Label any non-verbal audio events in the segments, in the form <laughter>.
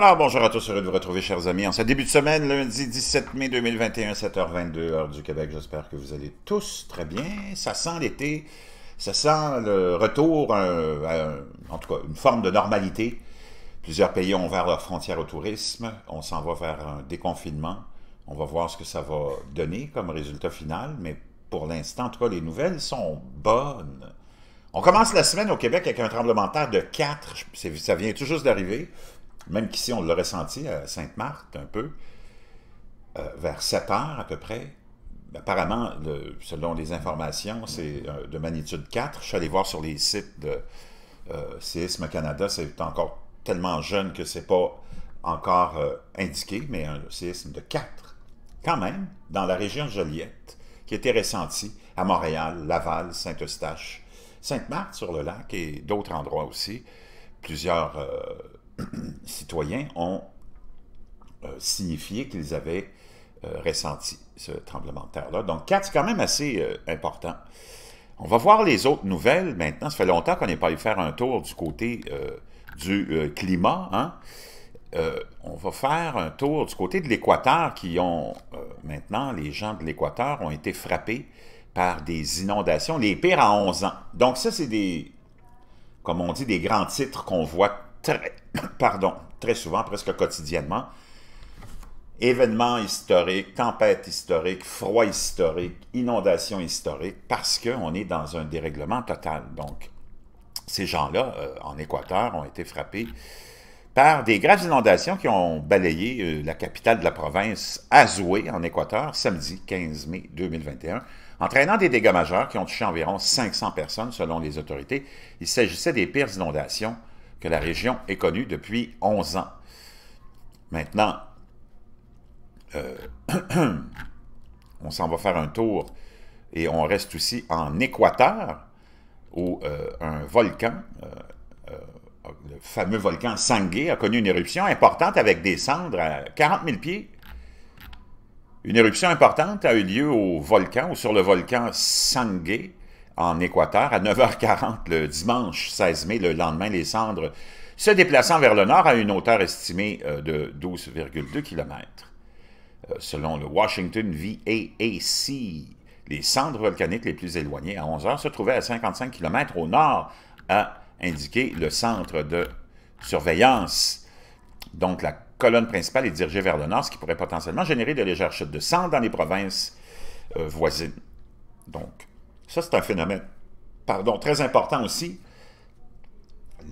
Alors, bonjour à tous, heureux de vous retrouver, chers amis, en ce début de semaine, lundi 17 mai 2021, 7h22, heure du Québec. J'espère que vous allez tous très bien. Ça sent l'été, ça sent le retour, en tout cas, une forme de normalité. Plusieurs pays ont ouvert leurs frontières au tourisme. On s'en va vers un déconfinement. On va voir ce que ça va donner comme résultat final, mais pour l'instant, en tout cas, les nouvelles sont bonnes. On commence la semaine au Québec avec un tremblement de terre de 4. Ça vient tout juste d'arriver. Même qu'ici, on l'a ressenti à Sainte-Marthe un peu, euh, vers 7 heures à peu près. Apparemment, selon les informations, c'est euh, de magnitude 4. Je suis allé voir sur les sites de euh, Séisme Canada, c'est encore tellement jeune que ce n'est pas encore indiqué, mais un séisme de 4, quand même, dans la région de Joliette, qui était ressenti à Montréal, Laval, Saint-Eustache, Sainte-Marthe sur le lac et d'autres endroits aussi. Plusieurs <clears throat> citoyens ont euh, signifié qu'ils avaient euh, ressenti ce tremblement de terre-là. Donc, quatre, c'est quand même assez euh, important. On va voir les autres nouvelles maintenant. Ça fait longtemps qu'on n'est pas allé faire un tour du côté du climat. Hein. on va faire un tour du côté de l'Équateur qui ont, maintenant, les gens de l'Équateur ont été frappés par des inondations, les pires en 11 ans. Donc ça, c'est des, comme on dit, des grands titres qu'on voit très, pardon, très souvent, presque quotidiennement, événements historiques, tempêtes historiques, froids historiques, inondations historiques, parce qu'on est dans un dérèglement total. Donc, ces gens-là, euh, en Équateur, ont été frappés par des graves inondations qui ont balayé euh, la capitale de la province, Azoué, en Équateur, samedi 15 mai 2021, entraînant des dégâts majeurs qui ont touché environ 500 personnes, selon les autorités. Il s'agissait des pires inondations que la région est connue depuis 11 ans. Maintenant, euh, <clears throat> on s'en va faire un tour et on reste aussi en Équateur, où euh, un volcan, euh, le fameux volcan Sangé, a connu une éruption importante avec des cendres à 40 000 pieds. Une éruption importante a eu lieu au volcan ou sur le volcan Sangé, en Équateur à 9h40 le dimanche 16 mai, le lendemain, les cendres se déplaçant vers le nord à une hauteur estimée euh, de 12,2 km. Euh, selon le Washington VAAC, les cendres volcaniques les plus éloignées à 11 h se trouvaient à 55 km au nord, a indiqué le centre de surveillance. Donc la colonne principale est dirigée vers le nord, ce qui pourrait potentiellement générer de légères chutes de cendres dans les provinces euh, voisines. Donc, c'est un phénomène, pardon, très important aussi.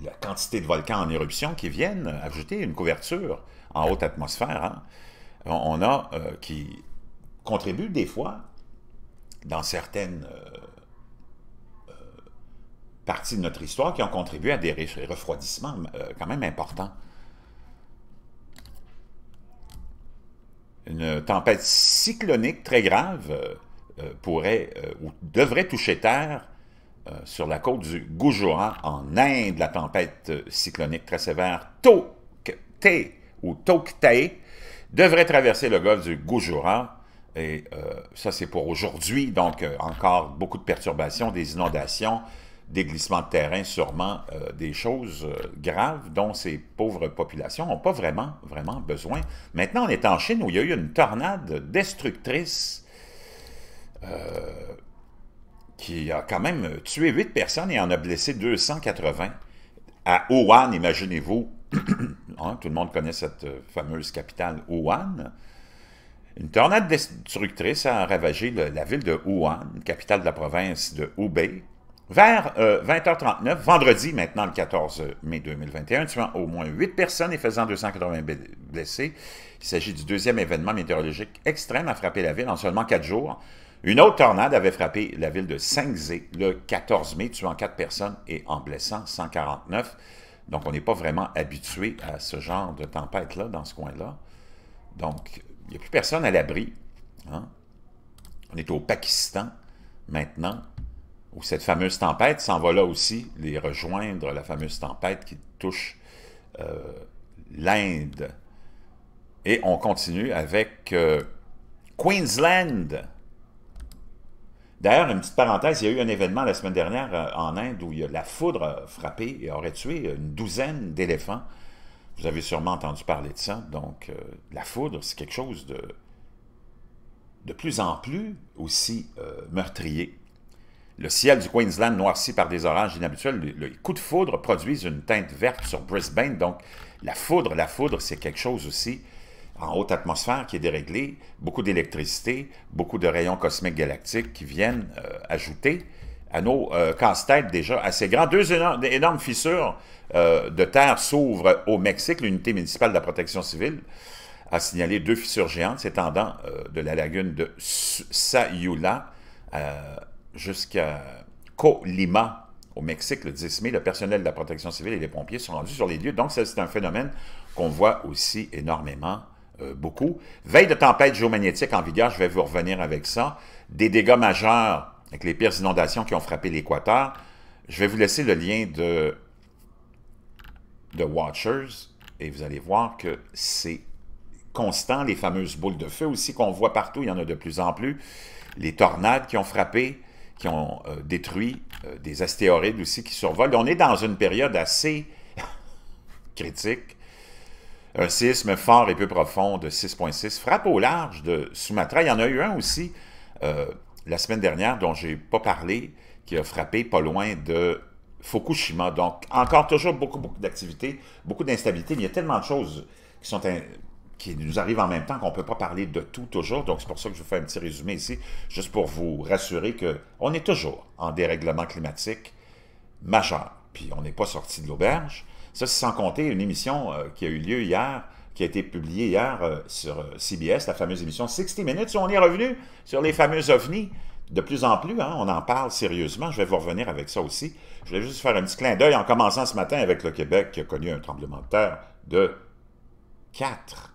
La quantité de volcans en éruption qui viennent ajouter une couverture en haute atmosphère, hein. on a euh, qui contribue des fois dans certaines euh, euh, parties de notre histoire qui ont contribué à des refroidissements quand même importants. Une tempête cyclonique très grave euh, pourrait euh, ou devrait toucher terre euh, sur la côte du Gujura, en Inde, la tempête cyclonique très sévère Tokte ou Toktae devrait traverser le golfe du Gujura. Et ça, c'est pour aujourd'hui. Donc, encore beaucoup de perturbations, des inondations, des glissements de terrain, sûrement des choses graves dont ces pauvres populations n'ont pas vraiment, vraiment besoin. Maintenant, on est en Chine où il y a eu une tornade destructrice euh, qui a quand même tué huit personnes et en a blessé 280 à Wuhan, imaginez-vous. <clears throat> Hein, tout le monde connaît cette euh, fameuse capitale Wuhan. Une tornade destructrice a ravagé la ville de Wuhan, capitale de la province de Hubei, vers 20h39, euh, vendredi maintenant le 14 mai 2021, tuant au moins 8 personnes et faisant 280 blessés. Il s'agit du deuxième événement météorologique extrême à frapper la ville en seulement 4 jours. Une autre tornade avait frappé la ville de saint le 14 mai, tuant quatre personnes et en blessant 149. Donc, on n'est pas vraiment habitué à ce genre de tempête-là, dans ce coin-là. Donc, il n'y a plus personne à l'abri. Hein. On est au Pakistan maintenant, où cette fameuse tempête s'en va là aussi, les rejoindre, la fameuse tempête qui touche euh, l'Inde. Et on continue avec euh, Queensland. D'ailleurs, une petite parenthèse, il y a eu un événement la semaine dernière euh, en Inde où il la foudre a euh, frappé et aurait tué euh, une douzaine d'éléphants. Vous avez sûrement entendu parler de ça. Donc, la foudre, c'est quelque chose de de plus en plus aussi meurtrier. Le ciel du Queensland noirci par des orages inhabituels, les, coups de foudre produisent une teinte verte sur Brisbane. Donc, la foudre, la foudre, c'est quelque chose aussi en haute atmosphère qui est déréglée, beaucoup d'électricité, beaucoup de rayons cosmiques galactiques qui viennent euh, ajouter à nos euh, casse-têtes déjà assez grands. Deux énormes, fissures euh, de terre s'ouvrent au Mexique. L'unité municipale de la protection civile a signalé deux fissures géantes s'étendant de la lagune de Sayula jusqu'à Colima, au Mexique le 10 mai, le personnel de la protection civile et les pompiers sont rendus sur les lieux. Donc, c'est un phénomène qu'on voit aussi énormément euh, beaucoup. Veille de tempête géomagnétique en vigueur, je vais vous revenir avec ça. Des dégâts majeurs avec les pires inondations qui ont frappé l'Équateur. Je vais vous laisser le lien de, de Watchers et vous allez voir que c'est constant. Les fameuses boules de feu aussi qu'on voit partout, il y en a de plus en plus. Les tornades qui ont frappé, qui ont euh, détruit, euh, des astéroïdes aussi qui survolent. On est dans une période assez <laughs> critique un séisme fort et peu profond de 6,6 frappe au large de Sumatra. Il y en a eu un aussi euh, la semaine dernière dont je n'ai pas parlé, qui a frappé pas loin de Fukushima. Donc, encore toujours beaucoup, beaucoup d'activités, beaucoup d'instabilité. Il y a tellement de choses qui sont qui nous arrivent en même temps qu'on ne peut pas parler de tout toujours. Donc, c'est pour ça que je vous fais un petit résumé ici, juste pour vous rassurer qu'on est toujours en dérèglement climatique majeur. Puis, on n'est pas sorti de l'auberge. Ça, c'est sans compter une émission euh, qui a eu lieu hier, qui a été publiée hier euh, sur euh, CBS, la fameuse émission 60 Minutes. On est revenu sur les fameux ovnis. De plus en plus, hein, on en parle sérieusement. Je vais vous revenir avec ça aussi. Je voulais juste faire un petit clin d'œil en commençant ce matin avec le Québec qui a connu un tremblement de terre de 4.